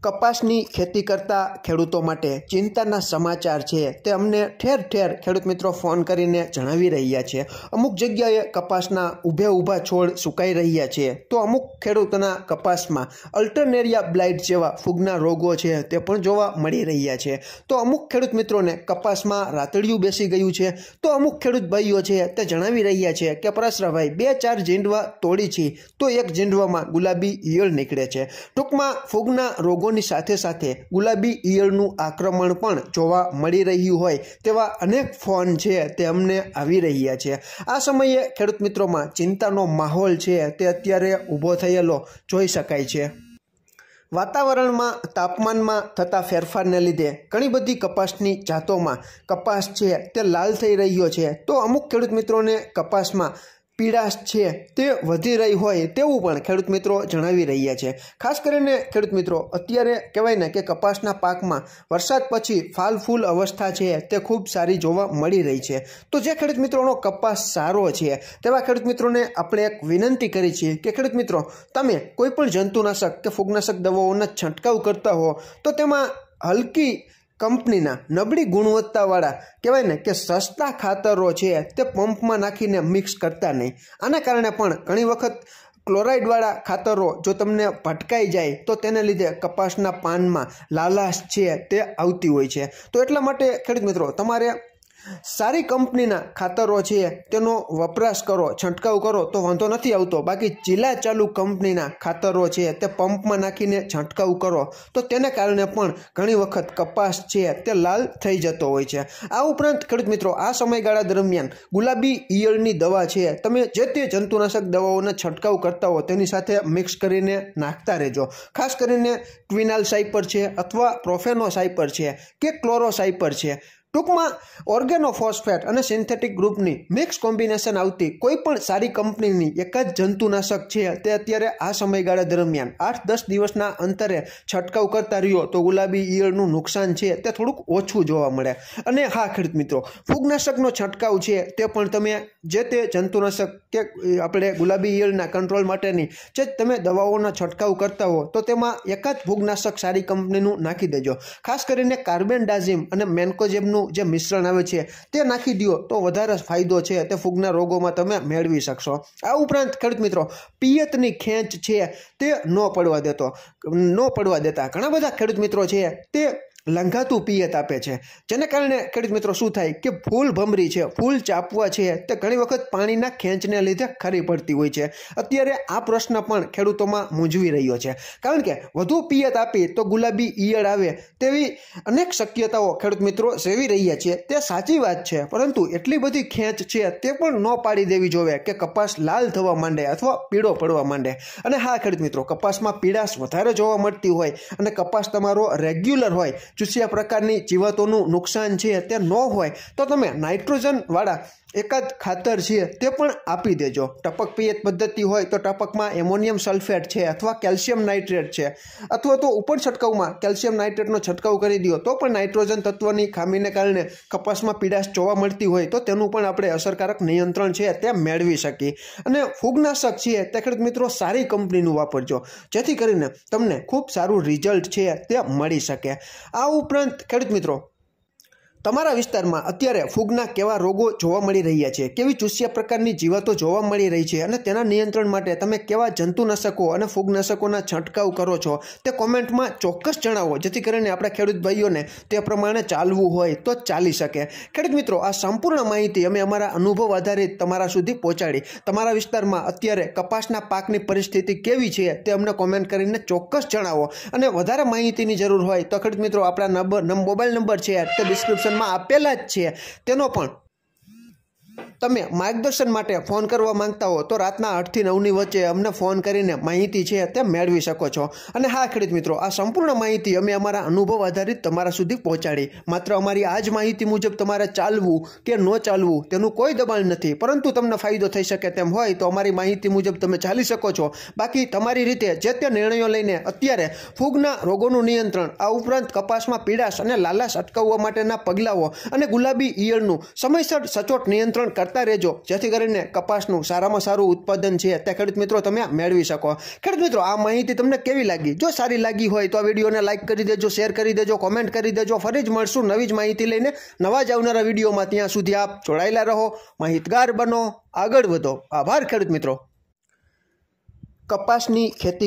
કપાસની ખેતી કરતા ખેડૂતો માટે ચિંતાના સમાચાર છે તે અમને ઠેર ઠેર ખેડૂત મિત્રો ફોન કરીને જણાવી રહ્યા છે અમુક જગ્યાએ કપાસના ઊભે ઊભા છોડ સુકાઈ રહ્યા છે તો અમુક ખેડૂતોના કપાસમાં અલ્ટરનેરિયા બ્લાઇટ જેવા ફૂગના રોગો છે તે પણ જોવા મળી રહ્યા છે તો અમુક ખેડૂત મિત્રોને કપાસમાં રાતડિયું બેસી ગયું છે તો અમુક ખેડૂત ભાઈઓ છે તે જણાવી રહ્યા છે કે પરાશરાભાઈ બે ચાર જીંડવા તોડી છે તો એક જીંડવામાં ગુલાબી ઈયળ નીકળે છે ટૂંકમાં ફૂગના રોગો સિંહોની સાથે સાથે ગુલાબી ઈયળનું આક્રમણ પણ જોવા મળી રહ્યું હોય તેવા અનેક ફોન છે તે અમને આવી રહ્યા છે આ સમયે ખેડૂત મિત્રોમાં ચિંતાનો માહોલ છે તે અત્યારે ઊભો થયેલો જોઈ શકાય છે વાતાવરણમાં તાપમાનમાં થતા ફેરફારને લીધે ઘણી બધી કપાસની જાતોમાં કપાસ છે તે લાલ થઈ રહ્યો છે તો અમુક ખેડૂત મિત્રોને કપાસમાં પીડાશ છે તે વધી રહી હોય તેવું પણ ખેડૂત મિત્રો જણાવી રહ્યા છે ખાસ કરીને ખેડૂત મિત્રો અત્યારે કહેવાય ને કે કપાસના પાકમાં વરસાદ પછી ફાલ ફૂલ અવસ્થા છે તે ખૂબ સારી જોવા મળી રહી છે તો જે ખેડૂત મિત્રોનો કપાસ સારો છે તેવા ખેડૂત મિત્રોને આપણે એક વિનંતી કરી છીએ કે ખેડૂત મિત્રો તમે કોઈ પણ જંતુનાશક કે ફૂગનાશક દવાઓના છંટકાવ કરતા હો તો તેમાં હલકી કંપનીના નબળી ગુણવત્તાવાળા કહેવાય ને કે સસ્તા ખાતરો છે તે પંપમાં નાખીને મિક્સ કરતા નહીં આના કારણે પણ ઘણી વખત ક્લોરાઇડવાળા ખાતરો જો તમને ભટકાઈ જાય તો તેને લીધે કપાસના પાનમાં લાલાશ છે તે આવતી હોય છે તો એટલા માટે ખેડૂત મિત્રો તમારે સારી કંપનીના ખાતરો છે તેનો વપરાશ કરો છંટકાવ કરો તો વાંધો નથી આવતો બાકી ચીલા ચાલુ કંપનીના ખાતરો છે તે પંપમાં નાખીને છંટકાવ કરો તો તેના કારણે પણ ઘણી વખત કપાસ છે તે લાલ થઈ જતો હોય છે આ ઉપરાંત ખેડૂત મિત્રો આ સમયગાળા દરમિયાન ગુલાબી ઈયળની દવા છે તમે જે તે જંતુનાશક દવાઓનો છંટકાવ કરતા હો તેની સાથે મિક્સ કરીને નાખતા રહેજો ખાસ કરીને ક્વિનાલ સાઇપર છે અથવા પ્રોફેનો સાઇપર છે કે ક્લોરો સાઇપર છે ટૂંકમાં ઓર્ગેનોફોસ્ફેટ અને સિન્થેટિક ગ્રુપની મિક્સ કોમ્બિનેશન આવતી કોઈ પણ સારી કંપનીની એક જ જંતુનાશક છે તે અત્યારે આ સમયગાળા દરમિયાન આઠ દસ દિવસના અંતરે છંટકાવ કરતા રહ્યો તો ગુલાબી ઈયળનું નુકસાન છે તે થોડુંક ઓછું જોવા મળે અને હા ખેડૂત મિત્રો ફૂગનાશકનો છંટકાવ છે તે પણ તમે જે તે જંતુનાશક કે આપણે ગુલાબી ઈયળના કંટ્રોલ માટેની જે તમે દવાઓના છંટકાવ કરતા હો તો તેમાં એકાદ ફૂગનાશક સારી કંપનીનું નાખી દેજો ખાસ કરીને કાર્બેન્ડાઝિમ અને મેન્કોજેમનું જે મિશ્રણ આવે છે તે નાખી દો તો વધારે ફાયદો છે તે ફૂગના રોગોમાં તમે મેળવી શકશો આ ઉપરાંત ખેડૂત મિત્રો પિયતની ખેંચ છે તે ન પડવા દેતો ન પડવા દેતા ઘણા બધા ખેડૂત મિત્રો છે તે લંઘાતું પિયત આપે છે જેને કારણે ખેડૂત મિત્રો શું થાય કે ફૂલ ભમરી છે ફૂલ ચાપવા છે તે ઘણી વખત પાણીના ખેંચને લીધે ખરી પડતી હોય છે અત્યારે આ પ્રશ્ન પણ ખેડૂતોમાં મૂંઝવી રહ્યો છે કારણ કે વધુ પિયત આપી તો ગુલાબી ઈયળ આવે તેવી અનેક શક્યતાઓ ખેડૂત મિત્રો સેવી રહ્યા છે તે સાચી વાત છે પરંતુ એટલી બધી ખેંચ છે તે પણ ન પાડી દેવી જોવે કે કપાસ લાલ થવા માંડે અથવા પીળો પડવા માંડે અને હા ખેડૂત મિત્રો કપાસમાં પીડાશ વધારે જોવા મળતી હોય અને કપાસ તમારો રેગ્યુલર હોય ચૂસ્યા પ્રકારની જીવાતોનું નુકસાન છે તે ન હોય તો તમે નાઇટ્રોજનવાળા એક જ ખાતર છે તે પણ આપી દેજો ટપક પિયત પદ્ધતિ હોય તો ટપકમાં એમોનિયમ સલ્ફેટ છે અથવા કેલ્શિયમ નાઇટ્રેટ છે અથવા તો ઉપર છટકાવમાં કેલ્શિયમ નાઇટ્રેટનો છંટકાવ કરી દો તો પણ નાઇટ્રોજન તત્વની ખામીને કારણે કપાસમાં પીડાશ જોવા મળતી હોય તો તેનું પણ આપણે અસરકારક નિયંત્રણ છે તે મેળવી શકીએ અને ફૂગનાશક છે તે ખેડૂત મિત્રો સારી કંપનીનું વાપરજો જેથી કરીને તમને ખૂબ સારું રિઝલ્ટ છે તે મળી શકે આ ઉપરાંત ખેડૂત મિત્રો તમારા વિસ્તારમાં અત્યારે ફૂગના કેવા રોગો જોવા મળી રહ્યા છે કેવી ચૂસ્યા પ્રકારની જીવાતો જોવા મળી રહી છે અને તેના નિયંત્રણ માટે તમે કેવા જંતુનાશકો અને ફૂગનાશકોના છંટકાવ કરો છો તે કોમેન્ટમાં ચોક્કસ જણાવો જેથી કરીને આપણા ખેડૂત ભાઈઓને તે પ્રમાણે ચાલવું હોય તો ચાલી શકે ખેડૂત મિત્રો આ સંપૂર્ણ માહિતી અમે અમારા અનુભવ આધારિત તમારા સુધી પહોંચાડી તમારા વિસ્તારમાં અત્યારે કપાસના પાકની પરિસ્થિતિ કેવી છે તે અમને કોમેન્ટ કરીને ચોક્કસ જણાવો અને વધારે માહિતીની જરૂર હોય તો ખેડૂત મિત્રો આપણા નંબર મોબાઈલ નંબર છે તે ડિસ્ક્રિપ્શન ક્વેશ્ચનમાં આપેલા જ છે તેનો પણ તમે માર્ગદર્શન માટે ફોન કરવા માંગતા હો તો રાતના આઠથી નવની વચ્ચે અમને ફોન કરીને માહિતી છે તે મેળવી શકો છો અને હા ખેડૂત મિત્રો આ સંપૂર્ણ માહિતી અમે અમારા અનુભવ આધારિત તમારા સુધી પહોંચાડી માત્ર અમારી આ જ માહિતી મુજબ તમારે ચાલવું કે ન ચાલવું તેનું કોઈ દબાણ નથી પરંતુ તમને ફાયદો થઈ શકે તેમ હોય તો અમારી માહિતી મુજબ તમે ચાલી શકો છો બાકી તમારી રીતે જે તે નિર્ણયો લઈને અત્યારે ફૂગના રોગોનું નિયંત્રણ આ ઉપરાંત કપાસમાં પીડાશ અને લાલાશ અટકાવવા માટેના પગલાઓ અને ગુલાબી ઈયળનું સમયસર સચોટ નિયંત્રણ કરતા કરતા રહેજો જેથી કરીને કપાસનું સારામાં સારું ઉત્પાદન છે તે ખેડૂત મિત્રો તમે મેળવી શકો ખેડૂત મિત્રો આ માહિતી તમને કેવી લાગી જો સારી લાગી હોય તો આ વિડીયોને લાઇક કરી દેજો શેર કરી દેજો કોમેન્ટ કરી દેજો ફરી જ મળશું નવી જ માહિતી લઈને નવા જ આવનારા વિડીયોમાં ત્યાં સુધી આપ જોડાયેલા રહો માહિતગાર બનો આગળ વધો આભાર ખેડૂત મિત્રો કપાસની ખેતી